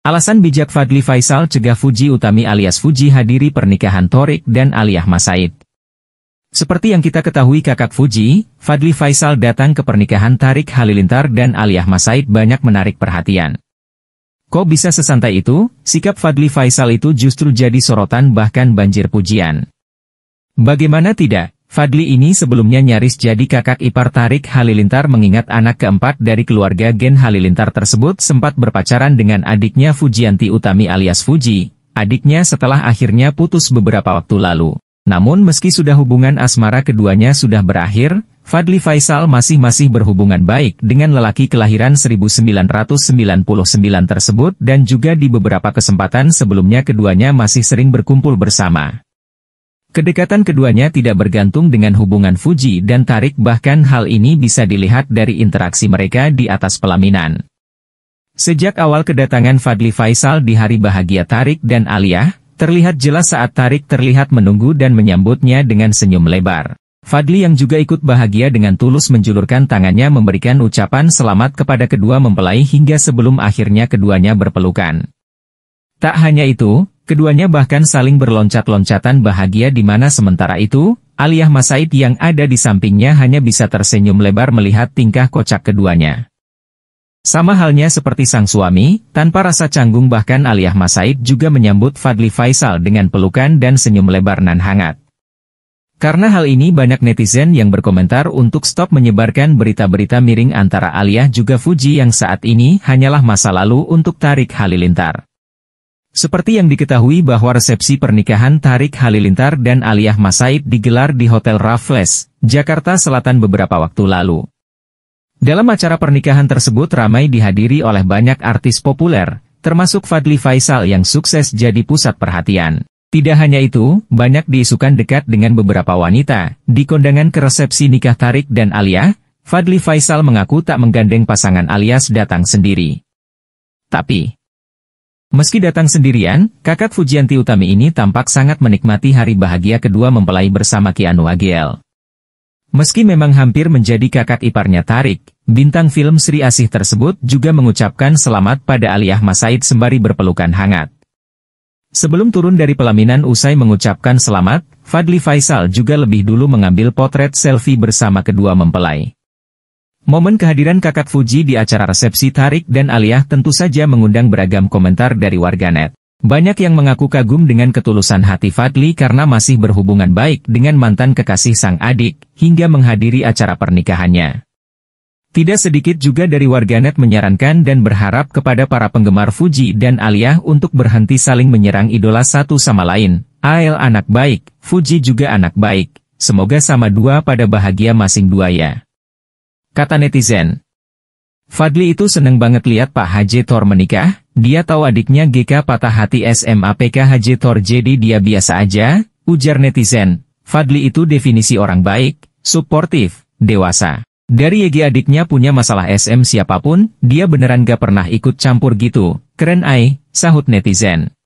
Alasan bijak Fadli Faisal cegah Fuji Utami alias Fuji hadiri pernikahan Torik dan Aliyah Masaid. Seperti yang kita ketahui kakak Fuji, Fadli Faisal datang ke pernikahan Tarik Halilintar dan Aliyah Masaid banyak menarik perhatian. Kok bisa sesantai itu, sikap Fadli Faisal itu justru jadi sorotan bahkan banjir pujian. Bagaimana tidak, Fadli ini sebelumnya nyaris jadi kakak ipar Tarik Halilintar mengingat anak keempat dari keluarga Gen Halilintar tersebut sempat berpacaran dengan adiknya Fujianti Utami alias Fuji, adiknya setelah akhirnya putus beberapa waktu lalu. Namun meski sudah hubungan asmara keduanya sudah berakhir, Fadli Faisal masih-masih berhubungan baik dengan lelaki kelahiran 1999 tersebut dan juga di beberapa kesempatan sebelumnya keduanya masih sering berkumpul bersama. Kedekatan keduanya tidak bergantung dengan hubungan Fuji dan Tarik bahkan hal ini bisa dilihat dari interaksi mereka di atas pelaminan. Sejak awal kedatangan Fadli Faisal di hari bahagia Tarik dan Aliyah, terlihat jelas saat Tarik terlihat menunggu dan menyambutnya dengan senyum lebar. Fadli yang juga ikut bahagia dengan tulus menjulurkan tangannya memberikan ucapan selamat kepada kedua mempelai hingga sebelum akhirnya keduanya berpelukan. Tak hanya itu, Keduanya bahkan saling berloncat-loncatan bahagia di mana sementara itu, Aliyah Masaid yang ada di sampingnya hanya bisa tersenyum lebar melihat tingkah kocak keduanya. Sama halnya seperti sang suami, tanpa rasa canggung bahkan Aliyah Masaid juga menyambut Fadli Faisal dengan pelukan dan senyum lebar nan hangat. Karena hal ini banyak netizen yang berkomentar untuk stop menyebarkan berita-berita miring antara Aliyah juga Fuji yang saat ini hanyalah masa lalu untuk Tarik Halilintar. Seperti yang diketahui bahwa resepsi pernikahan Tarik Halilintar dan Aliyah Masaid digelar di Hotel Raffles, Jakarta Selatan beberapa waktu lalu. Dalam acara pernikahan tersebut ramai dihadiri oleh banyak artis populer, termasuk Fadli Faisal yang sukses jadi pusat perhatian. Tidak hanya itu, banyak diisukan dekat dengan beberapa wanita. Di kondangan ke resepsi nikah Tarik dan Aliyah, Fadli Faisal mengaku tak menggandeng pasangan alias datang sendiri. Tapi, Meski datang sendirian, kakak Fujianti Utami ini tampak sangat menikmati hari bahagia kedua mempelai bersama Kianu Agiel. Meski memang hampir menjadi kakak iparnya Tarik, bintang film Sri Asih tersebut juga mengucapkan selamat pada Ali Ahmad Said sembari berpelukan hangat. Sebelum turun dari pelaminan usai mengucapkan selamat, Fadli Faisal juga lebih dulu mengambil potret selfie bersama kedua mempelai. Momen kehadiran kakak Fuji di acara resepsi Tarik dan Aliyah tentu saja mengundang beragam komentar dari warganet. Banyak yang mengaku kagum dengan ketulusan hati Fadli karena masih berhubungan baik dengan mantan kekasih sang adik, hingga menghadiri acara pernikahannya. Tidak sedikit juga dari warganet menyarankan dan berharap kepada para penggemar Fuji dan Aliyah untuk berhenti saling menyerang idola satu sama lain. AL anak baik, Fuji juga anak baik, semoga sama dua pada bahagia masing dua ya kata netizen. Fadli itu seneng banget lihat Pak Haji Thor menikah, dia tahu adiknya GK patah hati SMA PK Haji Thor jadi dia biasa aja, ujar netizen. Fadli itu definisi orang baik, suportif, dewasa. Dari YG adiknya punya masalah SM siapapun, dia beneran gak pernah ikut campur gitu, keren ai, sahut netizen.